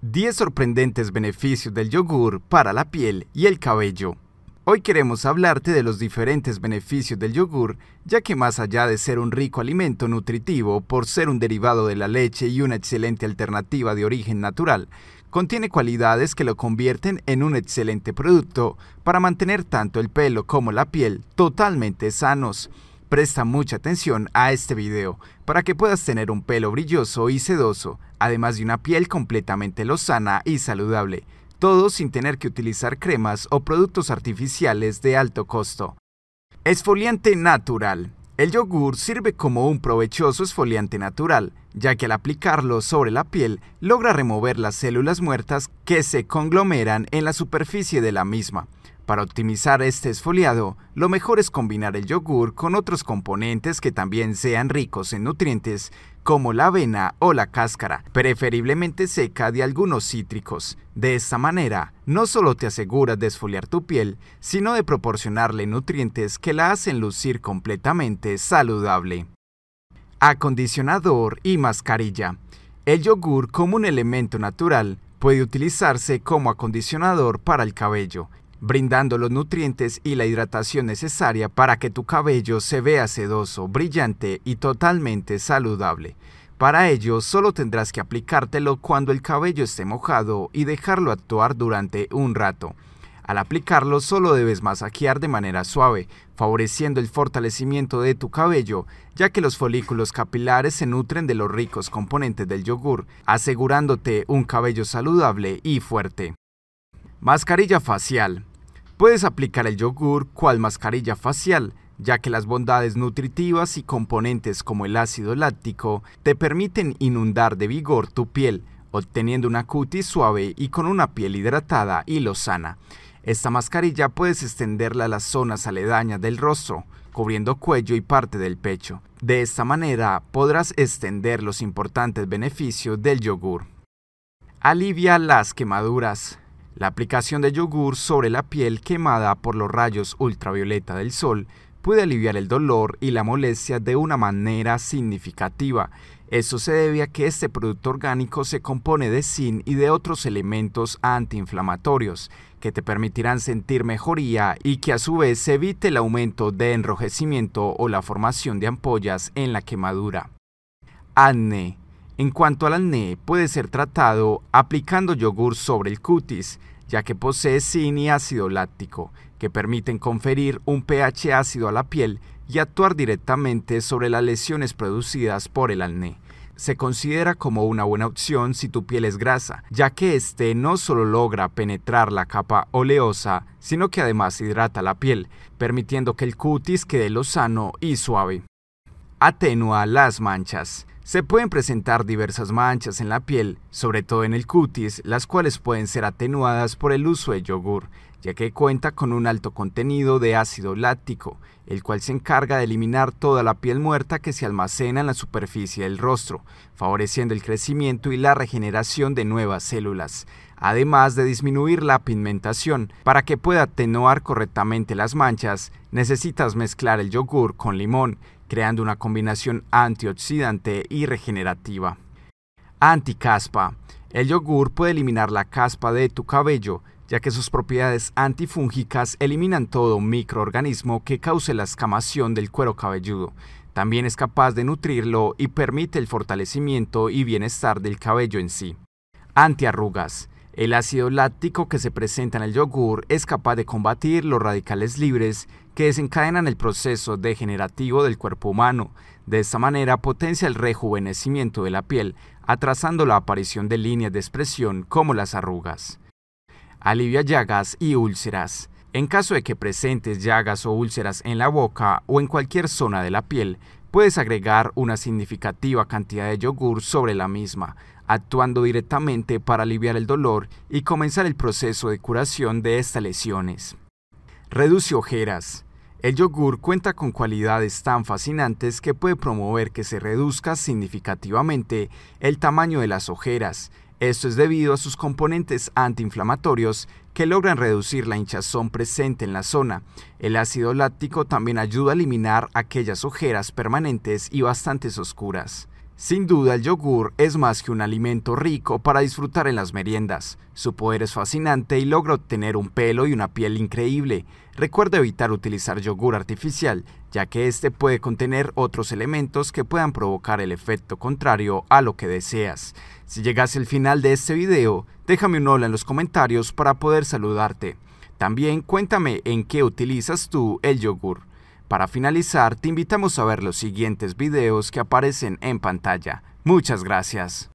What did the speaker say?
10 sorprendentes beneficios del yogur para la piel y el cabello. Hoy queremos hablarte de los diferentes beneficios del yogur, ya que más allá de ser un rico alimento nutritivo por ser un derivado de la leche y una excelente alternativa de origen natural, contiene cualidades que lo convierten en un excelente producto para mantener tanto el pelo como la piel totalmente sanos. Presta mucha atención a este video para que puedas tener un pelo brilloso y sedoso además de una piel completamente lozana y saludable, todo sin tener que utilizar cremas o productos artificiales de alto costo. Esfoliante natural. El yogur sirve como un provechoso esfoliante natural, ya que al aplicarlo sobre la piel logra remover las células muertas que se conglomeran en la superficie de la misma para optimizar este esfoliado, lo mejor es combinar el yogur con otros componentes que también sean ricos en nutrientes, como la avena o la cáscara, preferiblemente seca de algunos cítricos. De esta manera, no solo te aseguras de esfoliar tu piel, sino de proporcionarle nutrientes que la hacen lucir completamente saludable. Acondicionador y mascarilla. El yogur como un elemento natural puede utilizarse como acondicionador para el cabello brindando los nutrientes y la hidratación necesaria para que tu cabello se vea sedoso, brillante y totalmente saludable. Para ello solo tendrás que aplicártelo cuando el cabello esté mojado y dejarlo actuar durante un rato. Al aplicarlo solo debes masajear de manera suave, favoreciendo el fortalecimiento de tu cabello, ya que los folículos capilares se nutren de los ricos componentes del yogur, asegurándote un cabello saludable y fuerte. Mascarilla facial. Puedes aplicar el yogur cual mascarilla facial, ya que las bondades nutritivas y componentes como el ácido láctico te permiten inundar de vigor tu piel, obteniendo una cutis suave y con una piel hidratada y lozana. Esta mascarilla puedes extenderla a las zonas aledañas del rostro, cubriendo cuello y parte del pecho. De esta manera podrás extender los importantes beneficios del yogur. Alivia las quemaduras. La aplicación de yogur sobre la piel quemada por los rayos ultravioleta del sol puede aliviar el dolor y la molestia de una manera significativa. eso se debe a que este producto orgánico se compone de zinc y de otros elementos antiinflamatorios que te permitirán sentir mejoría y que a su vez evite el aumento de enrojecimiento o la formación de ampollas en la quemadura. En cuanto al acné, puede ser tratado aplicando yogur sobre el cutis, ya que posee zinc y ácido láctico, que permiten conferir un pH ácido a la piel y actuar directamente sobre las lesiones producidas por el alné. Se considera como una buena opción si tu piel es grasa, ya que este no solo logra penetrar la capa oleosa, sino que además hidrata la piel, permitiendo que el cutis quede lo sano y suave. Atenúa las manchas. Se pueden presentar diversas manchas en la piel, sobre todo en el cutis, las cuales pueden ser atenuadas por el uso de yogur ya que cuenta con un alto contenido de ácido láctico, el cual se encarga de eliminar toda la piel muerta que se almacena en la superficie del rostro, favoreciendo el crecimiento y la regeneración de nuevas células, además de disminuir la pigmentación. Para que pueda atenuar correctamente las manchas, necesitas mezclar el yogur con limón, creando una combinación antioxidante y regenerativa. Anticaspa. El yogur puede eliminar la caspa de tu cabello, ya que sus propiedades antifúngicas eliminan todo microorganismo que cause la escamación del cuero cabelludo. También es capaz de nutrirlo y permite el fortalecimiento y bienestar del cabello en sí. Antiarrugas. El ácido láctico que se presenta en el yogur es capaz de combatir los radicales libres que desencadenan el proceso degenerativo del cuerpo humano. De esta manera potencia el rejuvenecimiento de la piel, atrasando la aparición de líneas de expresión como las arrugas alivia llagas y úlceras. En caso de que presentes llagas o úlceras en la boca o en cualquier zona de la piel, puedes agregar una significativa cantidad de yogur sobre la misma, actuando directamente para aliviar el dolor y comenzar el proceso de curación de estas lesiones. Reduce ojeras. El yogur cuenta con cualidades tan fascinantes que puede promover que se reduzca significativamente el tamaño de las ojeras, esto es debido a sus componentes antiinflamatorios que logran reducir la hinchazón presente en la zona. El ácido láctico también ayuda a eliminar aquellas ojeras permanentes y bastante oscuras. Sin duda el yogur es más que un alimento rico para disfrutar en las meriendas. Su poder es fascinante y logra obtener un pelo y una piel increíble. Recuerda evitar utilizar yogur artificial, ya que este puede contener otros elementos que puedan provocar el efecto contrario a lo que deseas. Si llegas al final de este video, déjame un hola en los comentarios para poder saludarte. También cuéntame en qué utilizas tú el yogur. Para finalizar, te invitamos a ver los siguientes videos que aparecen en pantalla. Muchas gracias.